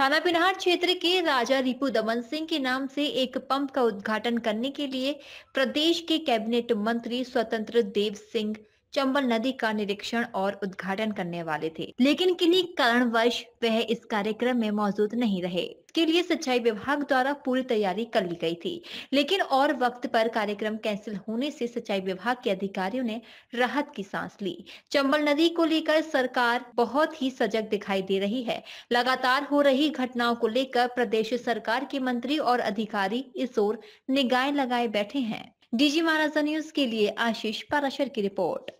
थाना पिनहार क्षेत्र के राजा रिपू दमन सिंह के नाम से एक पंप का उद्घाटन करने के लिए प्रदेश के कैबिनेट मंत्री स्वतंत्र देव सिंह चंबल नदी का निरीक्षण और उद्घाटन करने वाले थे लेकिन किन्हीं कारणवश वह इस कार्यक्रम में मौजूद नहीं रहे के लिए सिंचाई विभाग द्वारा पूरी तैयारी कर ली गई थी लेकिन और वक्त पर कार्यक्रम कैंसिल होने से सिंचाई विभाग के अधिकारियों ने राहत की सांस ली चंबल नदी को लेकर सरकार बहुत ही सजग दिखाई दे रही है लगातार हो रही घटनाओं को लेकर प्रदेश सरकार के मंत्री और अधिकारी इस ओर निगाहें लगाए बैठे हैं डीजी महाराजा न्यूज के लिए आशीष पाराशर की रिपोर्ट